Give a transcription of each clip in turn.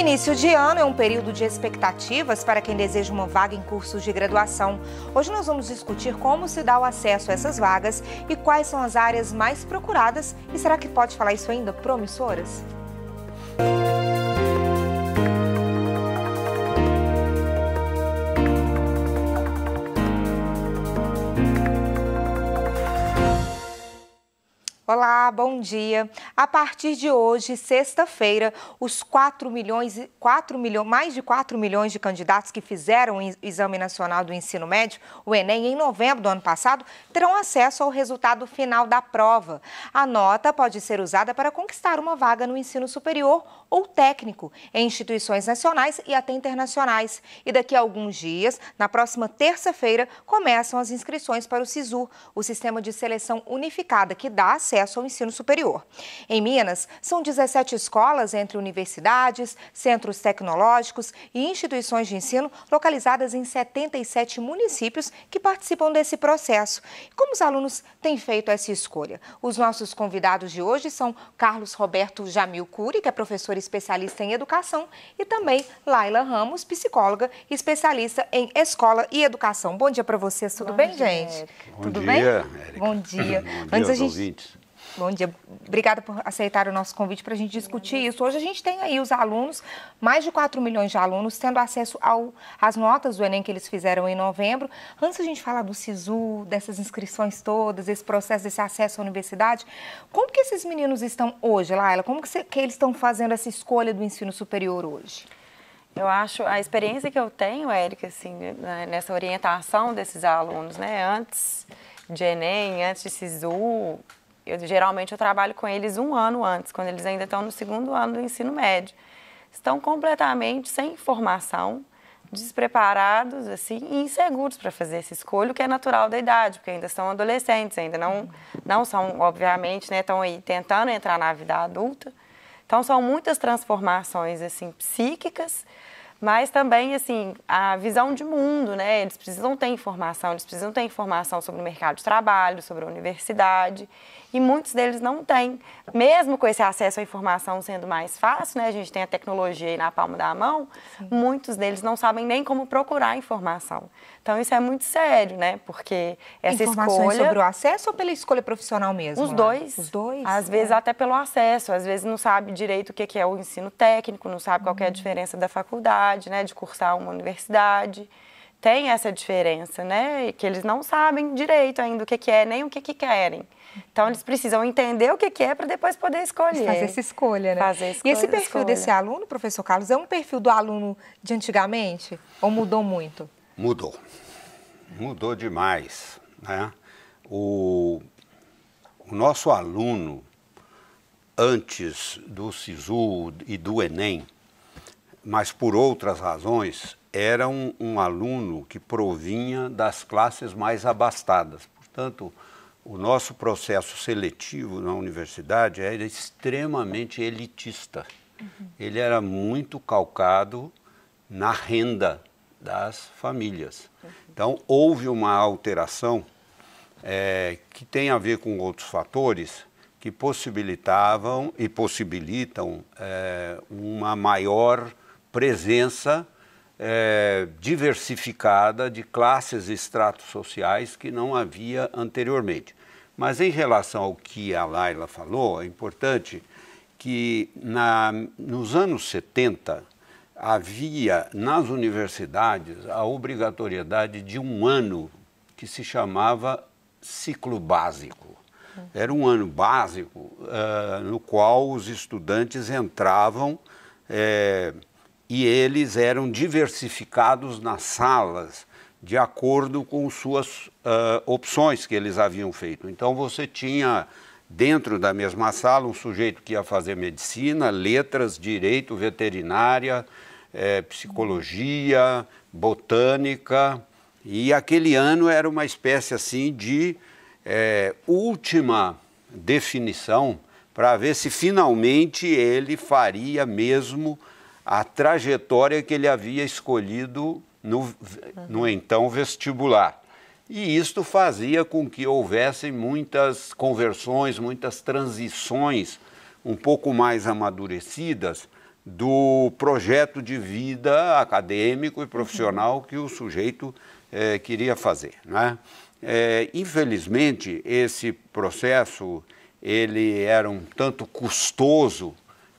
Início de ano é um período de expectativas para quem deseja uma vaga em cursos de graduação. Hoje nós vamos discutir como se dá o acesso a essas vagas e quais são as áreas mais procuradas e será que pode falar isso ainda promissoras? Música Olá, bom dia. A partir de hoje, sexta-feira, os 4 milhões, 4 milhões, mais de 4 milhões de candidatos que fizeram o Exame Nacional do Ensino Médio, o Enem, em novembro do ano passado, terão acesso ao resultado final da prova. A nota pode ser usada para conquistar uma vaga no ensino superior ou técnico, em instituições nacionais e até internacionais. E daqui a alguns dias, na próxima terça-feira, começam as inscrições para o SISU, o Sistema de Seleção Unificada, que dá acesso acesso ao ensino superior. Em Minas, são 17 escolas entre universidades, centros tecnológicos e instituições de ensino localizadas em 77 municípios que participam desse processo. Como os alunos têm feito essa escolha? Os nossos convidados de hoje são Carlos Roberto Jamil Cury, que é professor especialista em educação, e também Laila Ramos, psicóloga especialista em escola e educação. Bom dia para vocês, tudo Bom bem, dia, gente? Bom tudo dia, bem? Bom dia. Bom dia Antes a gente ouvintes. Bom dia. Obrigada por aceitar o nosso convite para a gente discutir isso. Hoje a gente tem aí os alunos, mais de 4 milhões de alunos, tendo acesso às notas do Enem que eles fizeram em novembro. Antes a gente falar do SISU, dessas inscrições todas, esse processo, desse acesso à universidade, como que esses meninos estão hoje, Laila? Como que, cê, que eles estão fazendo essa escolha do ensino superior hoje? Eu acho, a experiência que eu tenho, Érica, assim, né, nessa orientação desses alunos, né? Antes de Enem, antes de SISU, eu, geralmente eu trabalho com eles um ano antes, quando eles ainda estão no segundo ano do ensino médio. Estão completamente sem formação, despreparados assim, e inseguros para fazer essa escolha, o que é natural da idade, porque ainda são adolescentes, ainda não, não são, obviamente, né, estão aí tentando entrar na vida adulta. Então são muitas transformações assim psíquicas, mas também assim a visão de mundo, né? Eles precisam ter informação, eles precisam ter informação sobre o mercado de trabalho, sobre a universidade e muitos deles não têm. Mesmo com esse acesso à informação sendo mais fácil, né, a gente tem a tecnologia aí na palma da mão, Sim. muitos deles não sabem nem como procurar informação. Então isso é muito sério, né? Porque essa Informações escolha sobre o acesso ou pela escolha profissional mesmo? Os né? dois. Os dois. Às é. vezes até pelo acesso, às vezes não sabe direito o que é o ensino técnico, não sabe qual é a uhum. diferença da faculdade, né, de cursar uma universidade tem essa diferença, né? Que eles não sabem direito ainda o que, que é, nem o que, que querem. Então, eles precisam entender o que, que é para depois poder escolher. Fazer essa escolha, né? Fazer escolha, e esse perfil escolha. desse aluno, professor Carlos, é um perfil do aluno de antigamente? Ou mudou muito? Mudou. Mudou demais. Né? O, o nosso aluno, antes do SISU e do Enem, mas por outras razões, era um, um, aluno que provinha das classes mais abastadas. Portanto, o nosso processo seletivo na universidade era extremamente elitista. Uhum. Ele era muito calcado na renda das famílias. Então, houve uma alteração é, que tem a ver com outros fatores que possibilitavam e possibilitam é, uma maior presença é, diversificada de classes e estratos sociais que não havia anteriormente. Mas em relação ao que a Laila falou, é importante que na, nos anos 70 havia nas universidades a obrigatoriedade de um ano que se chamava ciclo básico. Era um ano básico uh, no qual os estudantes entravam. Eh, e eles eram diversificados nas salas de acordo com suas uh, opções que eles haviam feito. Então você tinha dentro da mesma sala um sujeito que ia fazer medicina, letras, direito, veterinária, eh, psicologia, botânica e aquele ano era uma espécie assim de eh, última definição para ver se finalmente ele faria mesmo a trajetória que ele havia escolhido no, no então vestibular. E isto fazia com que houvessem muitas conversões, muitas transições um pouco mais amadurecidas do projeto de vida acadêmico e profissional que o sujeito eh, queria fazer. Né? infelizmente, esse processo ele era um tanto custoso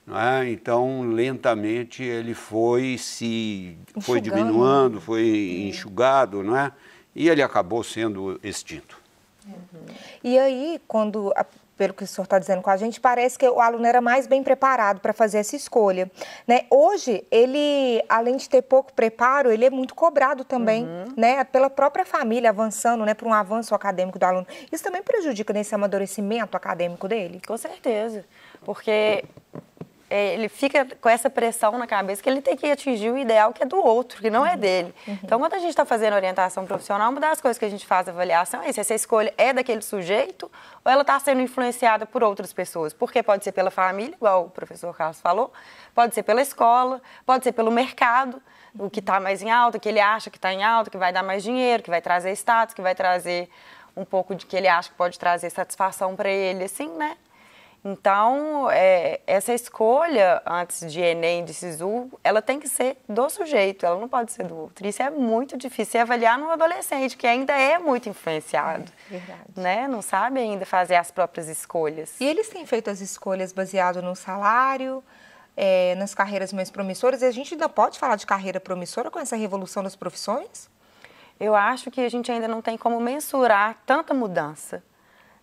é? Então, lentamente ele foi se Enxugando. foi diminuindo, foi enxugado, não é? E ele acabou sendo extinto. Uhum. E aí, quando a pelo que o senhor está dizendo com a gente, parece que o aluno era mais bem preparado para fazer essa escolha. Né? Hoje, ele, além de ter pouco preparo, ele é muito cobrado também, uhum. né? Pela própria família, avançando, né? Para um avanço acadêmico do aluno. Isso também prejudica nesse amadurecimento acadêmico dele? Com certeza. Porque é, ele fica com essa pressão na cabeça que ele tem que atingir o ideal que é do outro, que não é dele. Uhum. Então, quando a gente está fazendo orientação profissional, uma das coisas que a gente faz avaliação é, é se essa escolha é daquele sujeito ou ela está sendo influenciada por outras pessoas. Porque pode ser pela família, igual o professor Carlos falou, pode ser pela escola, pode ser pelo mercado, o que está mais em alta, o que ele acha que está em alta, que vai dar mais dinheiro, que vai trazer status, que vai trazer um pouco de que ele acha que pode trazer satisfação para ele, assim, né? Então, é, essa escolha antes de Enem, de SISU, ela tem que ser do sujeito, ela não pode ser do outro. Isso é muito difícil avaliar num adolescente, que ainda é muito influenciado. É, verdade. Né? Não sabe ainda fazer as próprias escolhas. E eles têm feito as escolhas baseado no salário, é, nas carreiras mais promissoras. E a gente ainda pode falar de carreira promissora com essa revolução das profissões? Eu acho que a gente ainda não tem como mensurar tanta mudança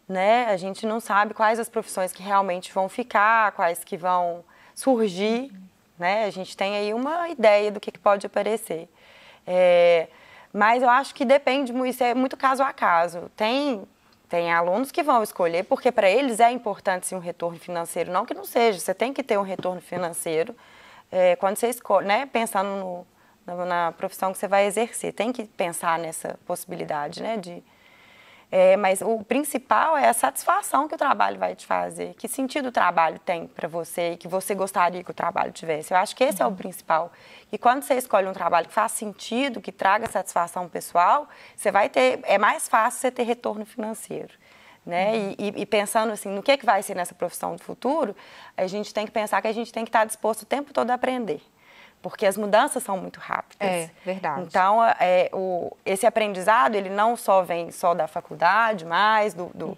né? A gente não sabe quais as profissões que realmente vão ficar, quais que vão surgir, uhum. né? A gente tem aí uma ideia do que, que pode aparecer. É, mas eu acho que depende, isso é muito caso a caso. Tem, tem alunos que vão escolher, porque para eles é importante sim, um retorno financeiro, não que não seja, você tem que ter um retorno financeiro é, quando você escolhe, né? Pensando no, na, na profissão que você vai exercer, tem que pensar nessa possibilidade, né? De, é, mas o principal é a satisfação que o trabalho vai te fazer. Que sentido o trabalho tem para você e que você gostaria que o trabalho tivesse. Eu acho que esse uhum. é o uhum. principal. E quando você escolhe um trabalho que faz sentido, que traga satisfação pessoal, você vai ter. É mais fácil você ter retorno financeiro. Né? Uhum. E, e, pensando assim, no que, é que vai ser nessa profissão do futuro, a gente tem que pensar que a gente tem que estar tá disposto o tempo todo a aprender porque as mudanças são muito rápidas. É, verdade. Então, é, o, esse aprendizado, ele não só vem só da faculdade, mais do, do, uhum.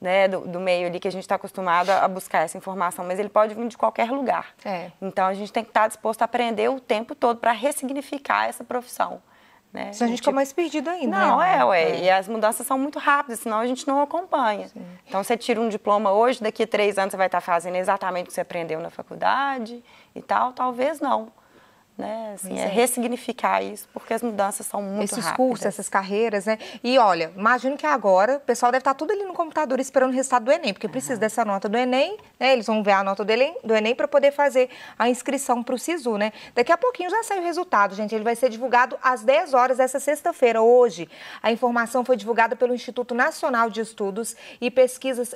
né, do, do, meio ali que a gente está acostumado a buscar essa informação, mas ele pode vir de qualquer lugar. É. Então, a gente tem que estar tá disposto a aprender o tempo todo para ressignificar essa profissão. Né? Senão a gente fica tipo... mais perdido ainda. Né? Não, né? é, ué. É. E as mudanças são muito rápidas, senão a gente não acompanha. Sim. Então, você tira um diploma hoje, daqui a três anos você vai estar tá fazendo exatamente o que você aprendeu na faculdade e tal. Talvez não né? Assim, é, é ressignificar isso, porque as mudanças são muito Esses rápidas. cursos, essas carreiras, né? E olha, imagino que agora o pessoal deve estar tá tudo ali no computador esperando o resultado do Enem, porque uhum. precisa dessa nota do Enem, né? Eles vão ver a nota do Enem, do Enem para poder fazer a inscrição para o SISU, né? Daqui a pouquinho já sai o resultado, gente. Ele vai ser divulgado às 10 horas dessa sexta-feira, hoje. A informação foi divulgada pelo Instituto Nacional de Estudos e Pesquisas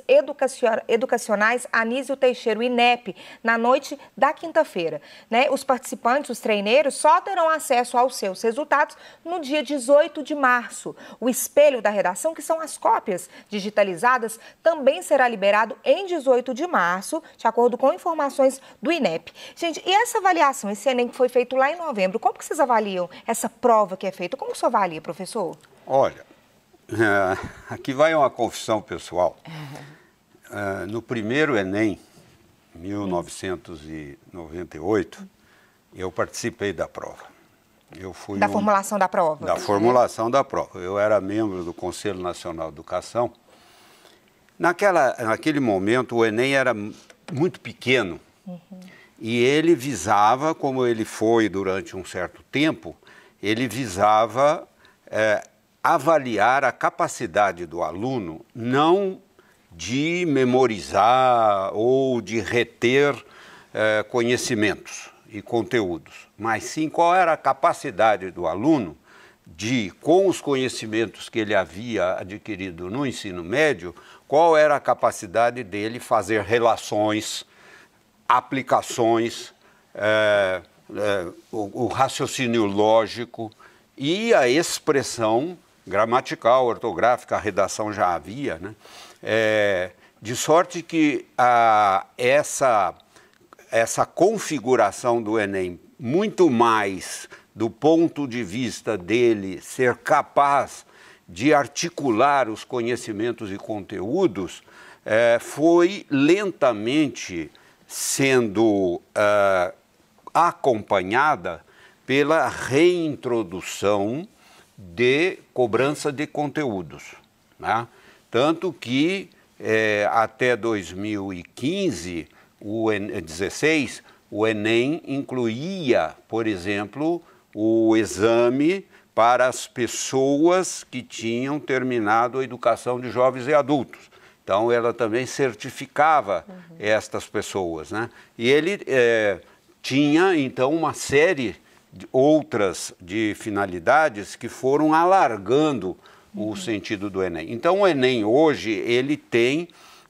Educacionais Anísio Teixeira, o INEP, na noite da quinta-feira. Né? Os participantes, os treinadores, treineiros só terão acesso aos seus resultados no dia 18 de março. O espelho da redação, que são as cópias digitalizadas, também será liberado em 18 de março, de acordo com informações do INEP. Gente, e essa avaliação, esse Enem que foi feito lá em novembro, como que vocês avaliam essa prova que é feita? Como que você avalia, professor? Olha, eh, aqui vai uma confissão pessoal. Uhum. no primeiro Enem, 1998, eu participei da prova. Eu fui da um, formulação da prova? Da formulação da prova. Eu era membro do Conselho Nacional de Educação. Naquela, naquele momento, o Enem era muito pequeno uhum. e ele visava, como ele foi durante um certo tempo, ele visava é, avaliar a capacidade do aluno, não de memorizar ou de reter é, conhecimentos, e conteúdos, mas sim qual era a capacidade do aluno de, com os conhecimentos que ele havia adquirido no ensino médio, qual era a capacidade dele fazer relações, aplicações, é, é, o, o raciocínio lógico e a expressão gramatical, ortográfica, a redação já havia, né? É, de sorte que a, essa essa configuração do Enem, muito mais do ponto de vista dele ser capaz de articular os conhecimentos e conteúdos, é, foi lentamente sendo é, acompanhada pela reintrodução de cobrança de conteúdos. Né? Tanto que é, até 2015 o 16, o Enem incluía, por exemplo, o exame para as pessoas que tinham terminado a educação de jovens e adultos. Então, ela também certificava uhum. estas pessoas. Né? E ele é, tinha, então, uma série de outras de finalidades que foram alargando uhum. o sentido do Enem. Então, o Enem hoje, ele tem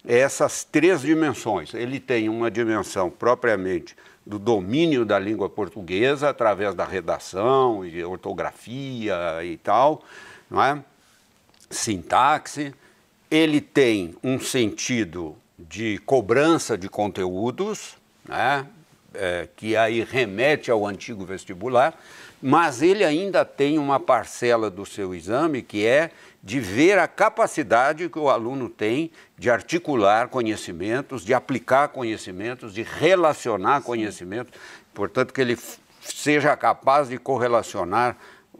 essas três dimensões. Ele tem uma dimensão propriamente do domínio da língua portuguesa através da redação e ortografia e tal, não é? Sintaxe. Ele tem um sentido de cobrança de conteúdos, né? É, que aí remete ao antigo vestibular, mas ele ainda tem uma parcela do seu exame que é de ver a capacidade que o aluno tem de articular conhecimentos, de aplicar conhecimentos, de relacionar conhecimentos, portanto, que ele seja capaz de correlacionar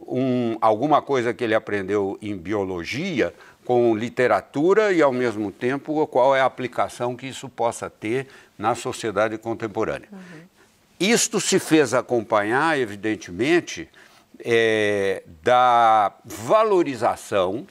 um, alguma coisa que ele aprendeu em biologia com literatura e, ao mesmo tempo, qual é a aplicação que isso possa ter na sociedade contemporânea. Uhum. Isto se fez acompanhar, evidentemente, é, da valorização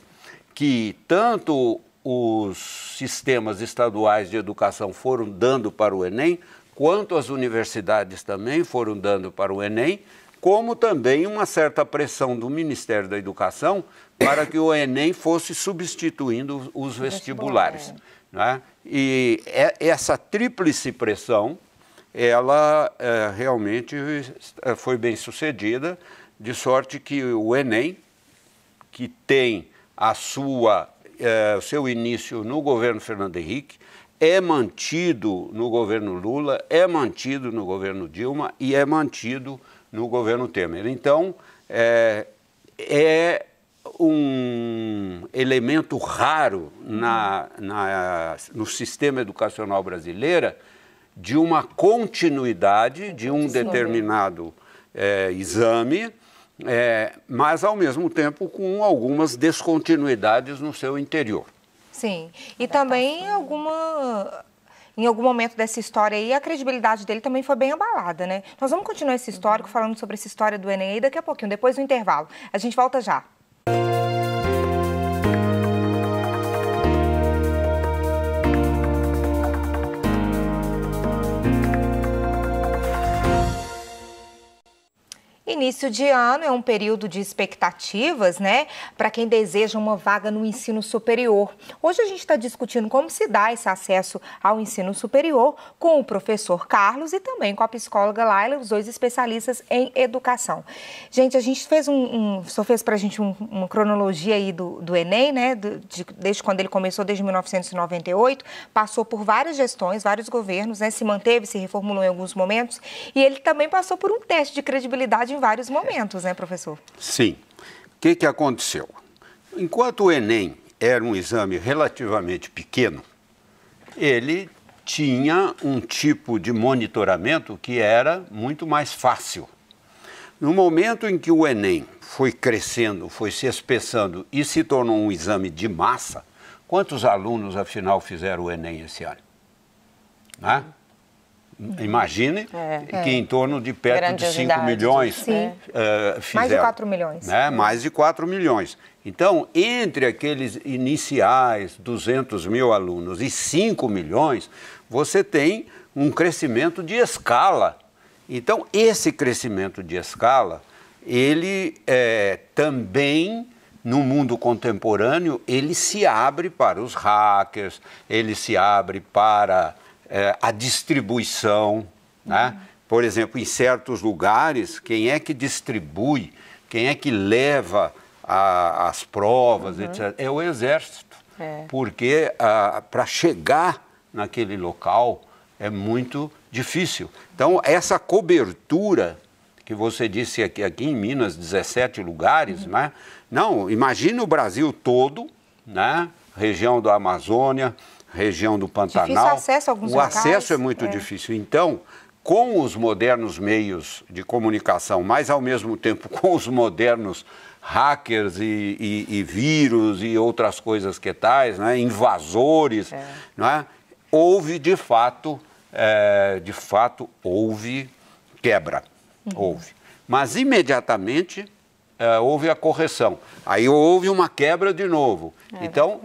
que tanto os sistemas estaduais de educação foram dando para o Enem, quanto as universidades também foram dando para o Enem, como também uma certa pressão do Ministério da Educação para que o Enem fosse substituindo os vestibulares. É. Né? E é, essa tríplice pressão, ela é, realmente é, foi bem sucedida, de sorte que o Enem, que tem a sua, eh, seu início no governo Fernando Henrique, é mantido no governo Lula, é mantido no governo Dilma e é mantido no governo Temer. Então, é, é um elemento raro na, na, no sistema educacional brasileiro de uma continuidade de um determinado é, exame é, mas ao mesmo tempo com algumas descontinuidades no seu interior. Sim, e também alguma em algum momento dessa história aí, a credibilidade dele também foi bem abalada, né? Nós vamos continuar esse histórico falando sobre essa história do Enem daqui a pouquinho, depois do intervalo. A gente volta já. Início de ano é um período de expectativas, né, para quem deseja uma vaga no ensino superior. Hoje a gente está discutindo como se dá esse acesso ao ensino superior com o professor Carlos e também com a psicóloga Laila, os dois especialistas em educação. Gente, a gente fez um, um só fez para a gente um, uma cronologia aí do, do Enem, né, do, de, desde quando ele começou, desde 1998, passou por várias gestões, vários governos, né, se manteve, se reformulou em alguns momentos e ele também passou por um teste de credibilidade em vários momentos, né, professor? Sim. O que, que aconteceu? Enquanto o Enem era um exame relativamente pequeno, ele tinha um tipo de monitoramento que era muito mais fácil. No momento em que o Enem foi crescendo, foi se espessando e se tornou um exame de massa, quantos alunos, afinal, fizeram o Enem esse ano? Né? Imagine é. que em torno de perto de 5 milhões uh, fizeram. Mais de 4 milhões. Né? Mais de 4 milhões. Então, entre aqueles iniciais, 200 mil alunos, e 5 milhões, você tem um crescimento de escala. Então, esse crescimento de escala, ele é, também no mundo contemporâneo, ele se abre para os hackers, ele se abre para é, a distribuição, né? Uhum. Por exemplo, em certos lugares, quem é que distribui, quem é que leva a, as provas, uhum. etc., é o exército. É. Porque ah, para chegar naquele local é muito difícil. Então, essa cobertura que você disse aqui, aqui em Minas, 17 lugares, uhum. né? Não, imagine o Brasil todo, né? Região da Amazônia, região do Pantanal. Difícil acesso a alguns o locais. acesso é muito é. difícil. Então, com os modernos meios de comunicação, mas ao mesmo tempo com os modernos hackers e, e, e vírus e outras coisas que tais, né? invasores, é. né? houve de fato, é, de fato houve quebra, uhum. houve. Mas imediatamente uh, houve a correção. Aí houve uma quebra de novo. É, então,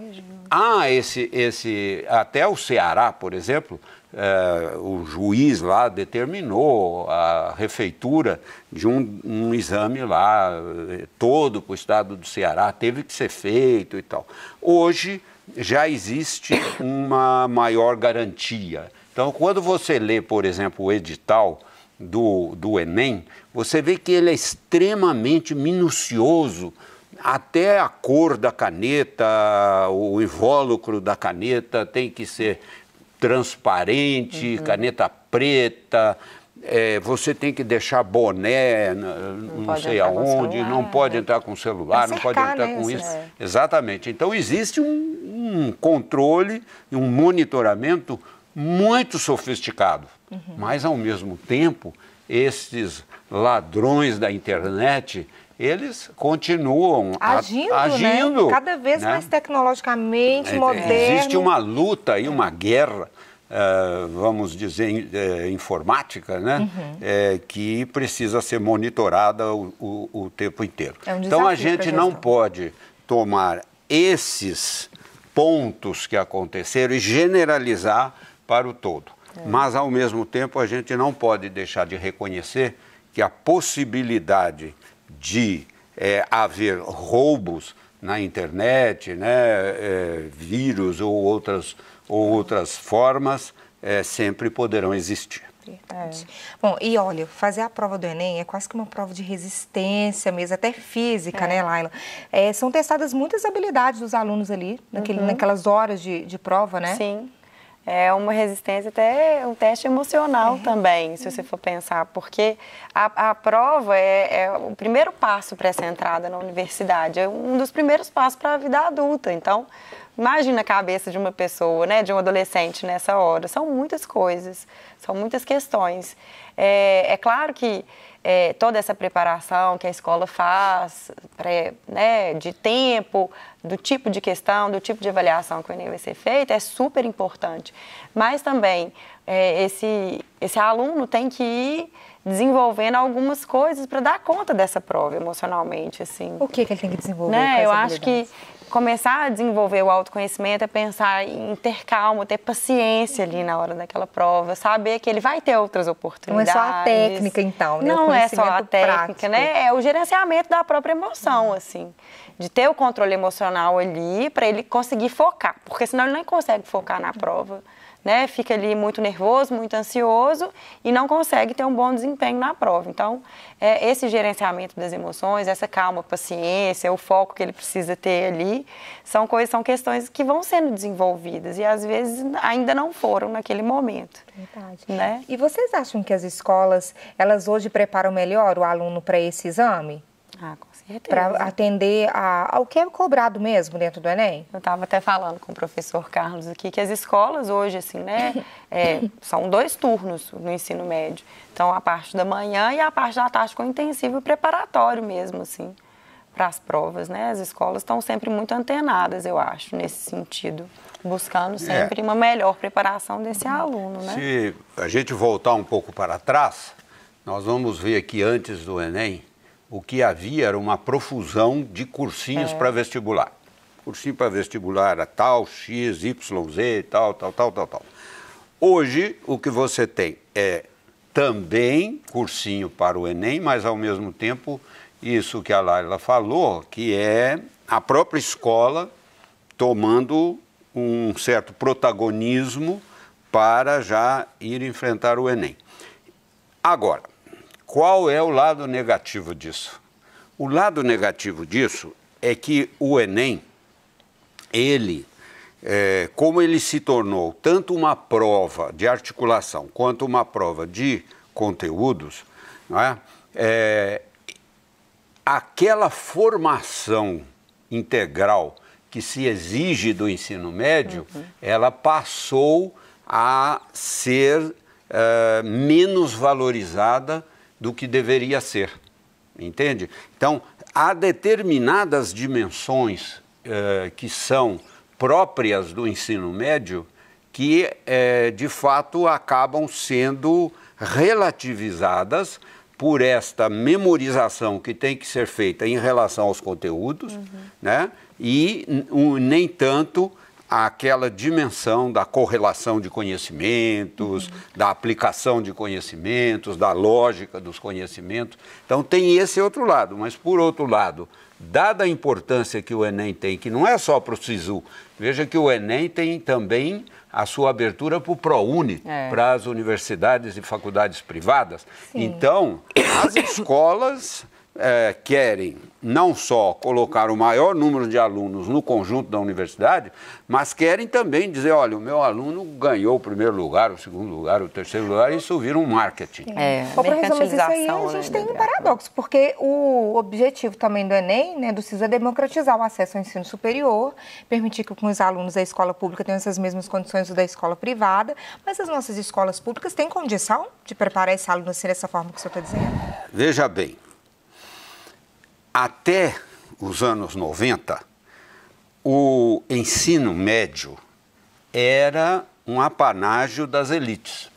há esse, esse. Até o Ceará, por exemplo, uh, o juiz lá determinou a refeitura de um, um exame lá é, todo para o estado do Ceará, teve que ser feito e tal. Hoje já existe uma maior garantia. Então, quando você lê, por exemplo, o edital do, do Enem, você vê que ele é extremamente minucioso, até a cor da caneta, o invólucro da caneta tem que ser transparente, uhum. caneta preta, é, você tem que deixar boné, não, não sei aonde, não pode entrar com celular, não pode entrar com é né, isso. É. Exatamente. Então existe um, um, controle, um monitoramento muito sofisticado, uhum. mas ao mesmo tempo esses ladrões da internet, eles continuam agindo, a, agindo né? cada vez né? mais tecnologicamente, é, moderno. Existe uma luta e uma guerra, uh, vamos dizer, uh, informática, né? Uhum. Uh, que precisa ser monitorada o, o, o tempo inteiro. É um então a gente não pode tomar esses pontos que aconteceram e generalizar para o todo. É. Mas, ao mesmo tempo, a gente não pode deixar de reconhecer que a possibilidade de é, haver roubos na internet, né, é, vírus ou outras, ou outras formas, é, sempre poderão existir. Verdade. É. Bom, e olha, fazer a prova do Enem é quase que uma prova de resistência mesmo, até física, é. né, Laila? É, são testadas muitas habilidades dos alunos ali, naquele, uhum. naquelas horas de, de prova, né? Sim é uma resistência até um teste emocional é. também, se você for pensar, porque a, a prova é, é, o primeiro passo para essa entrada na universidade, é um dos primeiros passos para a vida adulta. Então, imagina a cabeça de uma pessoa, né, de um adolescente nessa hora. São muitas coisas, são muitas questões. É, é claro que é, toda essa preparação que a escola faz, pré, né, de tempo, do tipo de questão, do tipo de avaliação que o Enem vai ser feito é super importante. Mas também é, esse, esse aluno tem que ir desenvolvendo algumas coisas para dar conta dessa prova emocionalmente, assim. O que, que ele tem que desenvolver? Né? Eu acho que começar a desenvolver o autoconhecimento é pensar em ter calma, ter paciência ali na hora daquela prova, saber que ele vai ter outras oportunidades. Não é só a técnica, então, né? Não é só a técnica, né? prático. né? É o gerenciamento da própria emoção, assim. De ter o controle emocional ali para ele conseguir focar, porque senão ele não consegue focar na prova né, fica ali muito nervoso, muito ansioso e não consegue ter um bom desempenho na prova. Então, é, esse gerenciamento das emoções, essa calma, paciência, o foco que ele precisa ter ali, são coisas, são questões que vão sendo desenvolvidas e às vezes ainda não foram naquele momento. Verdade. Né? E vocês acham que as escolas, elas hoje preparam melhor o aluno para esse exame? Ah, com certeza. Para atender a, ao que é cobrado mesmo dentro do Enem. Eu estava até falando com o professor Carlos aqui que as escolas hoje, assim, né, é, são dois turnos no ensino médio. Então, a parte da manhã e a parte da tarde com intensivo e preparatório mesmo, assim, para as provas, né? As escolas estão sempre muito antenadas, eu acho, nesse sentido. Buscando é. sempre é. uma melhor preparação desse aluno, né? Se a gente voltar um pouco para trás, nós vamos ver aqui antes do Enem, o que havia era uma profusão de cursinhos é. para vestibular. Cursinho para vestibular era tal, X, Y, Z, tal, tal, tal, tal, tal. Hoje, o que você tem é também cursinho para o Enem, mas ao mesmo tempo, isso que a Laila falou, que é a própria escola tomando um certo protagonismo para já ir enfrentar o Enem. Agora, qual é o lado negativo disso? O lado negativo disso é que o Enem, ele, é, como ele se tornou tanto uma prova de articulação quanto uma prova de conteúdos, é? É, aquela formação integral que se exige do ensino médio, uhum. ela passou a ser é, menos valorizada do que deveria ser. Entende? Então, há determinadas dimensões eh, que são próprias do ensino médio que, eh, de fato, acabam sendo relativizadas por esta memorização que tem que ser feita em relação aos conteúdos, uhum. né? e um, nem tanto àquela dimensão da correlação de conhecimentos, uhum. da aplicação de conhecimentos, da lógica dos conhecimentos. Então, tem esse outro lado, mas, por outro lado, dada a importância que o Enem tem, que não é só para o SISU, veja que o Enem tem também a sua abertura para o ProUni, é. para as universidades e faculdades privadas. Sim. Então, as escolas é, querem não só colocar o maior número de alunos no conjunto da universidade, mas querem também dizer, olha, o meu aluno ganhou o primeiro lugar, o segundo lugar, o terceiro lugar, e isso vira um marketing. É, Ô, professor, mas isso aí a gente né, tem um paradoxo, porque o objetivo também do Enem, né, do CISA, é democratizar o acesso ao ensino superior, permitir que os alunos da escola pública tenham essas mesmas condições da escola privada, mas as nossas escolas públicas têm condição de preparar esse aluno ser dessa forma que o senhor está dizendo? Veja bem, até os anos 90, o ensino médio era um apanágio das elites.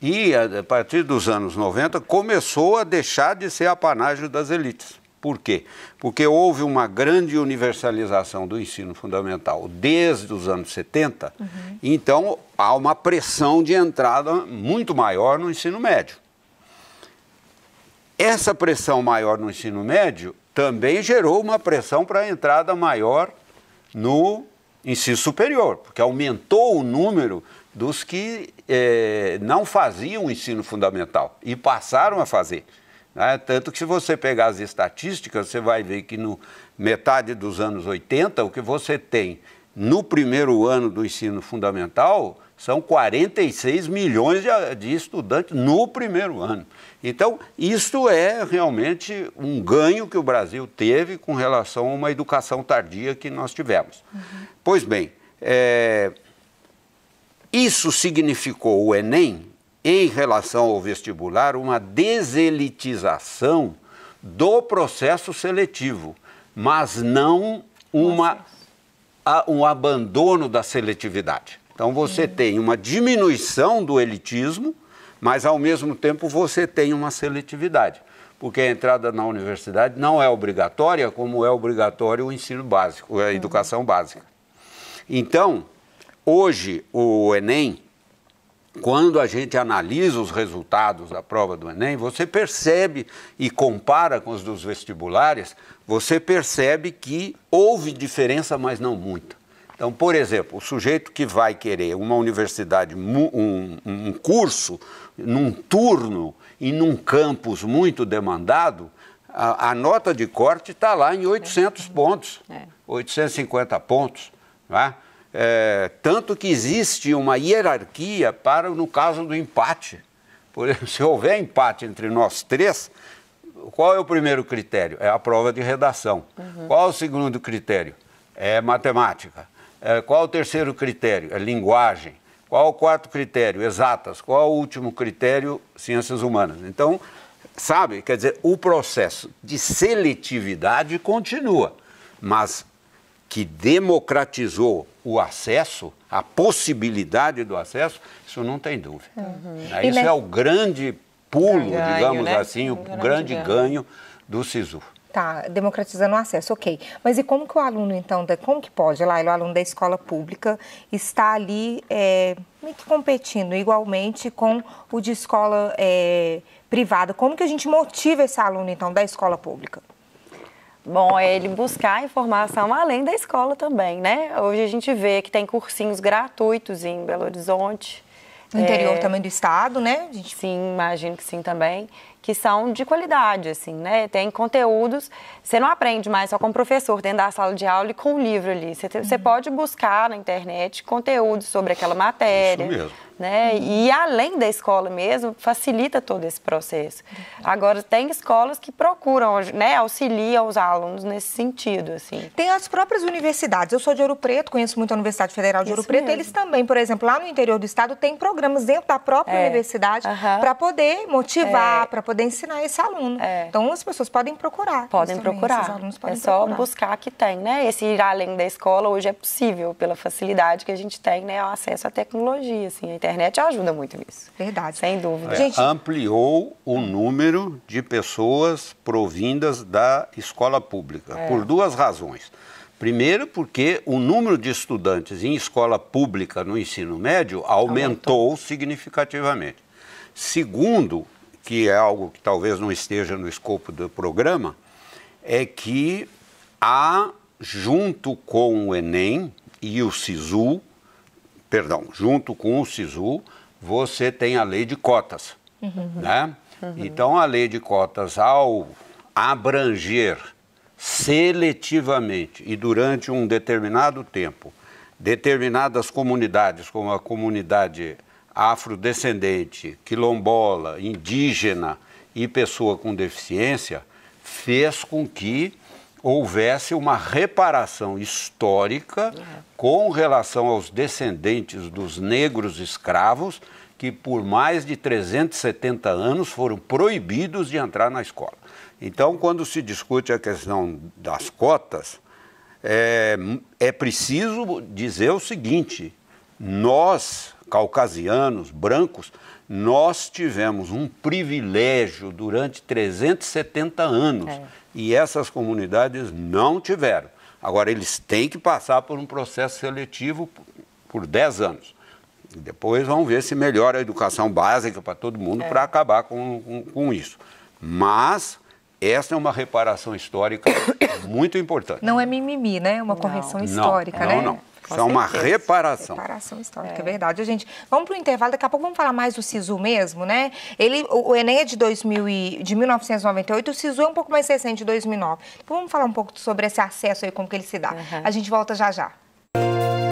E, a partir dos anos 90, começou a deixar de ser apanágio das elites. Por quê? Porque houve uma grande universalização do ensino fundamental desde os anos 70, uhum. então há uma pressão de entrada muito maior no ensino médio. Essa pressão maior no ensino médio também gerou uma pressão para a entrada maior no ensino superior, porque aumentou o número dos que eh, não faziam o ensino fundamental e passaram a fazer. Né? Tanto que, se você pegar as estatísticas, você vai ver que no metade dos anos 80, o que você tem no primeiro ano do ensino fundamental são 46 milhões de, de estudantes no primeiro ano. Então, isto é realmente um ganho que o Brasil teve com relação a uma educação tardia que nós tivemos. Uhum. Pois bem, é, isso significou o Enem, em relação ao vestibular, uma deselitização do processo seletivo, mas não uma, a, um abandono da seletividade. Então, você uhum. tem uma diminuição do elitismo mas ao mesmo tempo você tem uma seletividade, porque a entrada na universidade não é obrigatória, como é obrigatório o ensino básico, a educação básica. Então, hoje o Enem, quando a gente analisa os resultados da prova do Enem, você percebe e compara com os dos vestibulares, você percebe que houve diferença, mas não muita. Então, por exemplo, o sujeito que vai querer uma universidade, um, um curso, num turno e num campus muito demandado, a, a nota de corte está lá em 800 é. pontos, 850 é. pontos. Não é? é, tanto que existe uma hierarquia para no caso do empate. Por exemplo, se houver empate entre nós três, qual é o primeiro critério? É a prova de redação. Uhum. Qual é o segundo critério? É matemática. É, qual o terceiro critério? É linguagem. Qual o quarto critério? Exatas. Qual o último critério? Ciências humanas. Então, sabe, quer dizer, o processo de seletividade continua, mas que democratizou o acesso, a possibilidade do acesso, isso não tem dúvida. Uhum. É, isso é o grande pulo, ganho, digamos né? assim, o grande, grande ganho do SISU tá, democratizando o acesso, ok. Mas e como que o aluno, então, da, como que pode? Lá, o aluno da escola pública, está ali é, meio que competindo igualmente com o de escola é, privada. Como que a gente motiva esse aluno, então, da escola pública? Bom, é ele buscar informação além da escola também, né? Hoje a gente vê que tem cursinhos gratuitos em Belo Horizonte. No interior é... também do estado, né? Gente... Sim, imagino que sim também que são de qualidade, assim, né? Tem conteúdos, você não aprende mais só com o professor dentro da sala de aula e com o livro ali. Você, uhum. você pode buscar na internet conteúdos sobre aquela matéria. Isso mesmo né? E além da escola mesmo, facilita todo esse processo. Agora, tem escolas que procuram, né, auxiliam os alunos nesse sentido, assim. Tem as próprias universidades. Eu sou de Ouro Preto, conheço muito a Universidade Federal de Isso Ouro Preto. Mesmo. Eles também, por exemplo, lá no interior do estado, tem programas dentro da própria é. universidade uhum. para poder motivar, é. para poder ensinar esse aluno. É. Então, as pessoas podem procurar. Podem procurar. Podem é só procurar. buscar que tem, né? Esse ir além da escola hoje é possível, pela facilidade que a gente tem, né, o acesso à tecnologia, assim, à internet internet ajuda muito nisso. Verdade. Sem dúvida. É, Gente... Ampliou o número de pessoas provindas da escola pública, é. por duas razões. Primeiro, porque o número de estudantes em escola pública no ensino médio aumentou, aumentou. significativamente. Segundo, que é algo que talvez não esteja no escopo do programa, é que há, junto com o Enem e o SISU, perdão, junto com o SISU, você tem a lei de cotas. Uhum. Né? Uhum. Então, a lei de cotas, ao abranger seletivamente e durante um determinado tempo determinadas comunidades, como a comunidade afrodescendente, quilombola, indígena e pessoa com deficiência, fez com que houvesse uma reparação histórica é. com relação aos descendentes dos negros escravos que por mais de 370 anos foram proibidos de entrar na escola. Então, quando se discute a questão das cotas, é, é preciso dizer o seguinte: nós, caucasianos, brancos, nós tivemos um privilégio durante 370 anos. É e essas comunidades não tiveram. Agora, eles têm que passar por um processo seletivo por 10 anos. E depois vão ver se melhora a educação básica para todo mundo é. para acabar com, com, com isso. Mas essa é uma reparação histórica muito importante. Não é mimimi, né? É uma correção não. histórica, não, né? Não, não. Isso é uma reparação. Reparação histórica, é. verdade. verdade. Gente, vamos para o intervalo, daqui a pouco vamos falar mais do SISU mesmo, né? Ele, o Enem é de, 2000 e, de 1998, o SISU é um pouco mais recente, de 2009. Então vamos falar um pouco sobre esse acesso aí, como que ele se dá. Uhum. A gente volta já já. Música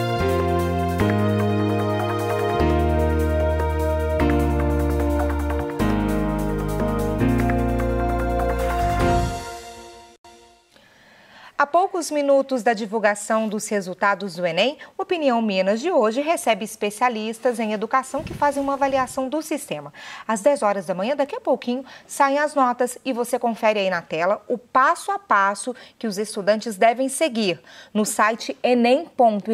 A poucos minutos da divulgação dos resultados do Enem, Opinião Minas de hoje recebe especialistas em educação que fazem uma avaliação do sistema. Às 10 horas da manhã, daqui a pouquinho, saem as notas e você confere aí na tela o passo a passo que os estudantes devem seguir. No site enem.inep.gov.br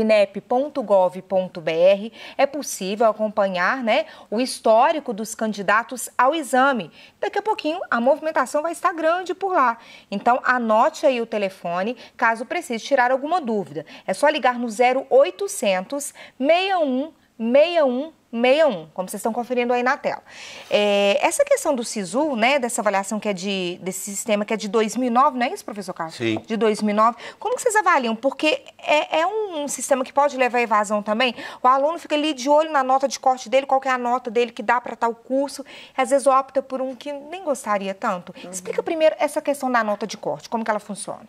é possível acompanhar né, o histórico dos candidatos ao exame. Daqui a pouquinho, a movimentação vai estar grande por lá. Então, anote aí o telefone caso precise tirar alguma dúvida. É só ligar no 0800 61 61 61, como vocês estão conferindo aí na tela. É, essa questão do SISU, né, dessa avaliação que é de, desse sistema que é de 2009, não é isso, professor Carlos? Sim. De 2009. Como que vocês avaliam? Porque é, é um, um, sistema que pode levar à evasão também. O aluno fica ali de olho na nota de corte dele, qual que é a nota dele que dá para tal curso. Às vezes opta por um que nem gostaria tanto. Uhum. Explica primeiro essa questão da nota de corte, como que ela funciona.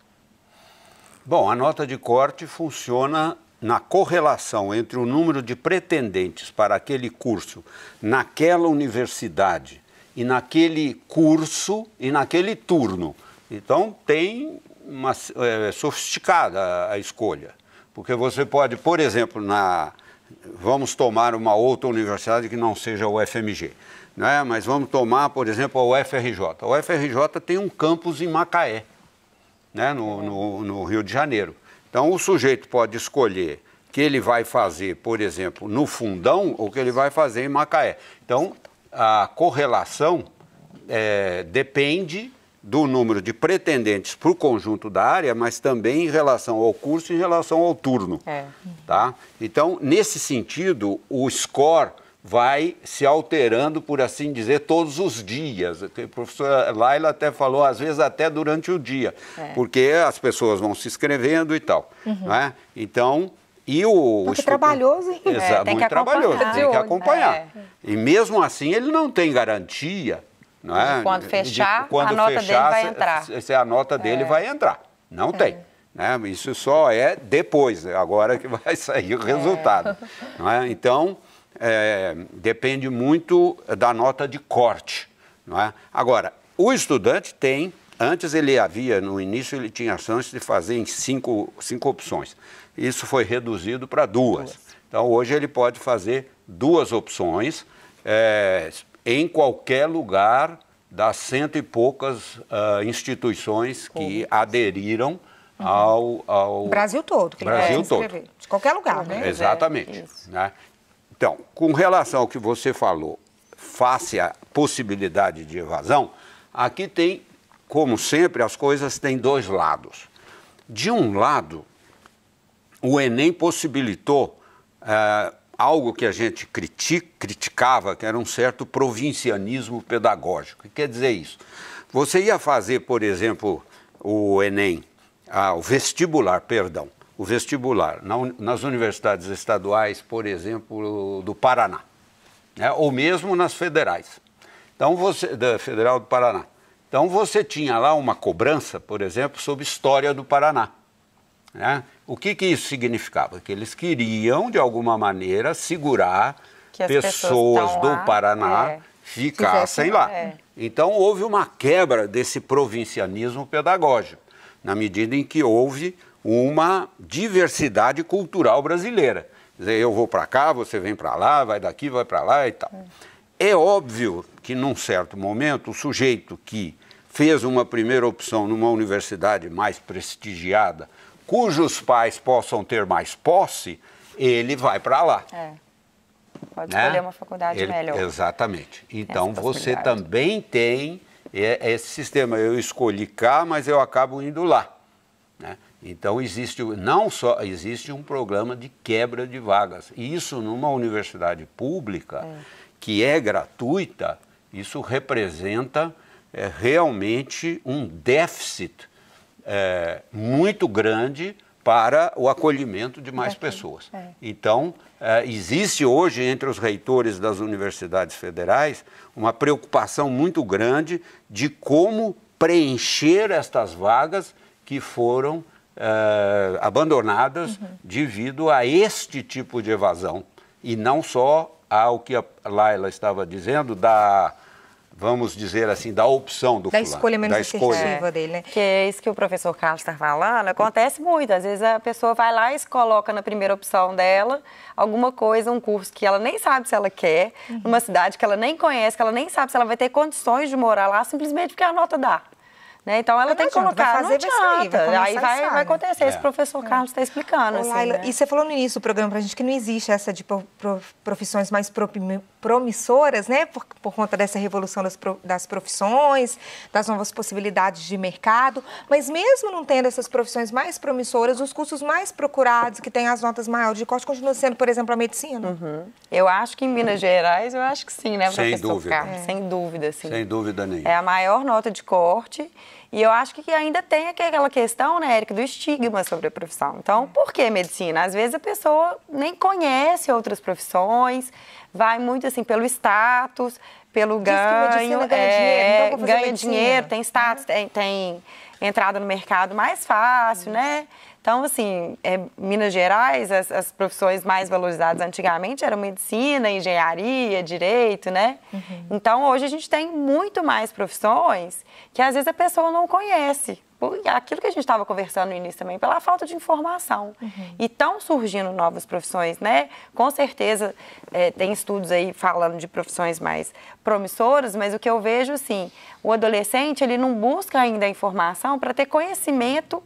Bom, a nota de corte funciona na correlação entre o número de pretendentes para aquele curso naquela universidade e naquele curso e naquele turno. Então, tem uma é, sofisticada a escolha, porque você pode, por exemplo, na vamos tomar uma outra universidade que não seja o UFMG, né? mas vamos tomar, por exemplo, a UFRJ. A UFRJ tem um campus em Macaé né, no, no, no Rio de Janeiro. Então, o sujeito pode escolher que ele vai fazer, por exemplo, no Fundão ou que ele vai fazer em Macaé. Então, a correlação é, depende do número de pretendentes para o conjunto da área, mas também em relação ao curso, em relação ao turno. É. Tá? Então, nesse sentido, o score vai se alterando, por assim dizer, todos os dias. A professora Laila até falou, às vezes até durante o dia, é. porque as pessoas vão se inscrevendo e tal. Uhum. Né? Então, e o. Muito é estudo... trabalhoso, hein? Exato, é, é, tem muito trabalhoso, tem que acompanhar. É. E mesmo assim, ele não tem garantia. Não é? quando fechar, de quando a fechar, nota dele vai entrar. Se, se a nota é. dele vai entrar. Não tem. Né? Isso só é depois, agora que vai sair o resultado. Não é? Então é, depende muito da nota de corte. Não é? Agora, o estudante tem, antes ele havia, no início ele tinha a chance de fazer em cinco, cinco opções. Isso foi reduzido para duas. duas. Então hoje ele pode fazer duas opções é, em qualquer lugar das cento e poucas uh, instituições que aderiram uhum. ao, ao, Brasil todo, que Brasil todo. de qualquer lugar, né? Exatamente. É, né? Então, com relação ao que você falou, face à possibilidade de evasão, aqui tem, como sempre, as coisas têm dois lados. De um lado, o Enem possibilitou é, algo que a gente critica, criticava, que era um certo provincianismo pedagógico. O que quer dizer isso? Você ia fazer, por exemplo, o Enem, ah, o vestibular, perdão, o vestibular na, nas universidades estaduais, por exemplo, do Paraná, né? ou mesmo nas federais. Então você da Federal do Paraná. Então você tinha lá uma cobrança, por exemplo, sobre história do Paraná. Né? O que, que isso significava? Que eles queriam, de alguma maneira, segurar pessoas, do lá, Paraná é, ficassem lá. É. Então houve uma quebra desse provincianismo pedagógico, na medida em que houve uma diversidade cultural brasileira. Quer dizer, eu vou para cá, você vem para lá, vai daqui, vai para lá e tal. É óbvio que, num certo momento, o sujeito que fez uma primeira opção numa universidade mais prestigiada, cujos pais possam ter mais posse, ele vai para lá. É. Pode né? escolher uma faculdade ele, melhor. Exatamente. Então você também tem é, esse sistema. Eu escolhi cá, mas eu acabo indo lá. Então existe não só existe um programa de quebra de vagas. E isso numa universidade pública é. que é gratuita, isso representa é, realmente um déficit é, muito grande para o acolhimento de mais pessoas. É. Então, é, existe hoje entre os reitores das universidades federais uma preocupação muito grande de como preencher estas vagas que foram uh, abandonadas uhum. devido a este tipo de evasão e não só ao que a Laila estava dizendo da vamos dizer assim, da opção do da fulano. Escolha menos da escolha é, dele, né? Que é isso que o professor Carlos está falando, acontece muito. Às vezes a pessoa vai lá e coloca na primeira opção dela alguma coisa, um curso que ela nem sabe se ela quer, uhum. numa cidade que ela nem conhece, que ela nem sabe se ela vai ter condições de morar lá, simplesmente porque a nota dá. Né? Então ela não tem que colocar, vai fazer, Vai sair, vai aí vai, vai né? acontecer, é. esse professor é. Carlos está explicando. assim, Laila, né? E você falou no início do programa para a gente que não existe essa de profissões mais promissoras, né? Por, por conta dessa revolução das, profissões, das novas possibilidades de mercado. Mas mesmo não tendo essas profissões mais promissoras, os cursos mais procurados, que têm as notas maiores de corte, continuam sendo, por exemplo, a medicina. Uhum. Eu acho que em Minas Gerais, eu acho que sim, né, professor Sem dúvida. Carlos? É. Sem dúvida, sim. Sem dúvida nenhuma. É a maior nota de corte. E eu acho que ainda tem aquela questão, né, Érica, do estigma sobre a profissão. Então, por que medicina? Às vezes a pessoa nem conhece outras profissões, vai muito assim pelo status, pelo ganho. ganha é, dinheiro, então é, ganha medicina. dinheiro, tem status, tem, tem entrada no mercado mais fácil, né? Então, assim, é, Minas Gerais, as, as, profissões mais valorizadas antigamente eram medicina, engenharia, direito, né? Uhum. Então, hoje a gente tem muito mais profissões que às vezes a pessoa não conhece aquilo que a gente estava conversando no início também, pela falta de informação. Uhum. E estão surgindo novas profissões, né? Com certeza é, tem estudos aí falando de profissões mais promissoras, mas o que eu vejo, assim, o adolescente, ele não busca ainda a informação para ter conhecimento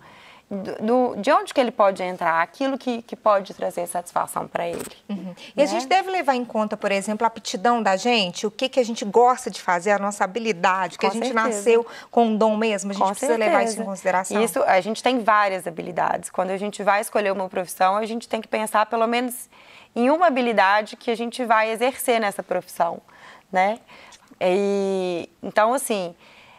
do, de onde que ele pode entrar, aquilo que, que pode trazer satisfação para ele. Uhum. E né? a gente deve levar em conta, por exemplo, a aptidão da gente, o que, que a gente gosta de fazer, a nossa habilidade, com que a gente certeza. nasceu com um dom mesmo, a gente com precisa certeza. levar isso em consideração. Isso, a gente tem várias habilidades. Quando a gente vai escolher uma profissão, a gente tem que pensar pelo menos em uma habilidade que a gente vai exercer nessa profissão, né? E, então, assim,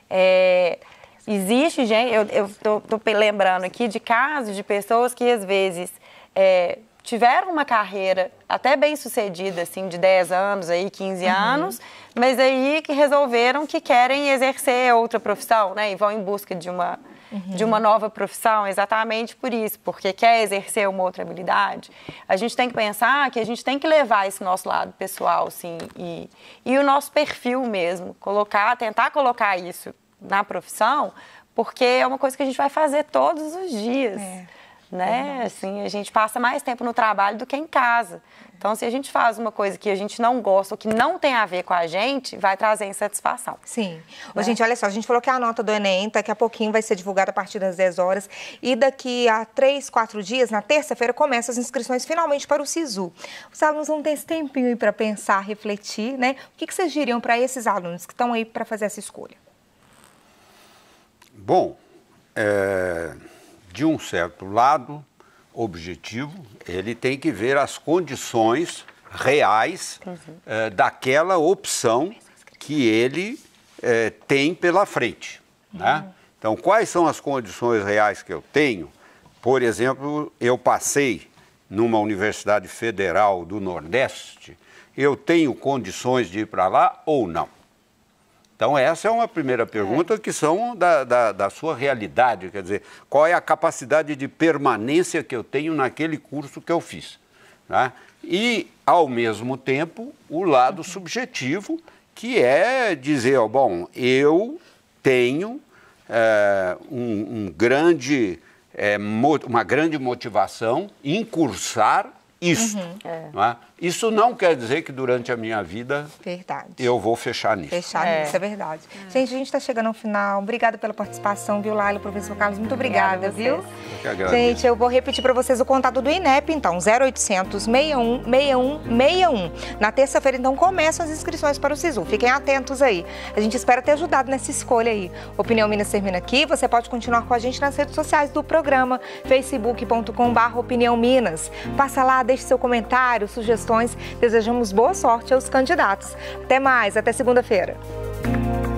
é, Existe, gente, eu, eu tô, tô, lembrando aqui de casos de pessoas que às vezes é, tiveram uma carreira até bem sucedida, assim, de 10 anos, aí, 15 uhum. anos, mas aí que resolveram que querem exercer outra profissão, né? E vão em busca de uma, uhum. de uma nova profissão, exatamente por isso, porque quer exercer uma outra habilidade. A gente tem que pensar que a gente tem que levar esse nosso lado pessoal, sim e, e o nosso perfil mesmo, colocar, tentar colocar isso na profissão, porque é uma coisa que a gente vai fazer todos os dias. É, né? É assim, a gente passa mais tempo no trabalho do que em casa. Então, se a gente faz uma coisa que a gente não gosta ou que não tem a ver com a gente, vai trazer insatisfação. Sim. Né? gente, olha só, a gente falou que a nota do Enem daqui a pouquinho vai ser divulgada a partir das 10 horas. E daqui a 3, 4 dias, na terça-feira, começam as inscrições finalmente para o SISU. Os alunos vão ter esse tempinho aí para pensar, refletir, né? O que, que vocês diriam para esses alunos que estão aí para fazer essa escolha? Bom, é, de um certo lado objetivo, ele tem que ver as condições reais uhum. é, daquela opção que ele é, tem pela frente. Né? Uhum. Então, quais são as condições reais que eu tenho? Por exemplo, eu passei numa universidade federal do Nordeste, eu tenho condições de ir para lá ou não? Então, essa é uma primeira pergunta é. que são da, da, da, sua realidade, quer dizer, qual é a capacidade de permanência que eu tenho naquele curso que eu fiz. Né? E, ao mesmo tempo, o lado uhum. subjetivo, que é dizer, ó, bom, eu tenho é, um, um, grande, é, uma grande motivação em cursar isso. Uhum, é. né? Isso não quer dizer que durante a minha vida verdade. eu vou fechar nisso. Fechar é. nisso, é verdade. É. Gente, a gente está chegando ao final. Obrigada pela participação, viu, Laila, professor Carlos? Muito obrigada, obrigada viu? Eu gente, eu vou repetir para vocês o contato do INEP, então, 0800 61 61 61. Na terça-feira, então, começam as inscrições para o SISU. Fiquem atentos aí. A gente espera ter ajudado nessa escolha aí. Opinião Minas termina aqui. Você pode continuar com a gente nas redes sociais do programa, facebook.com.br Opinião Minas. Passa lá, deixe seu comentário, sugestão eleições. Desejamos boa sorte aos candidatos. Até mais, até segunda-feira.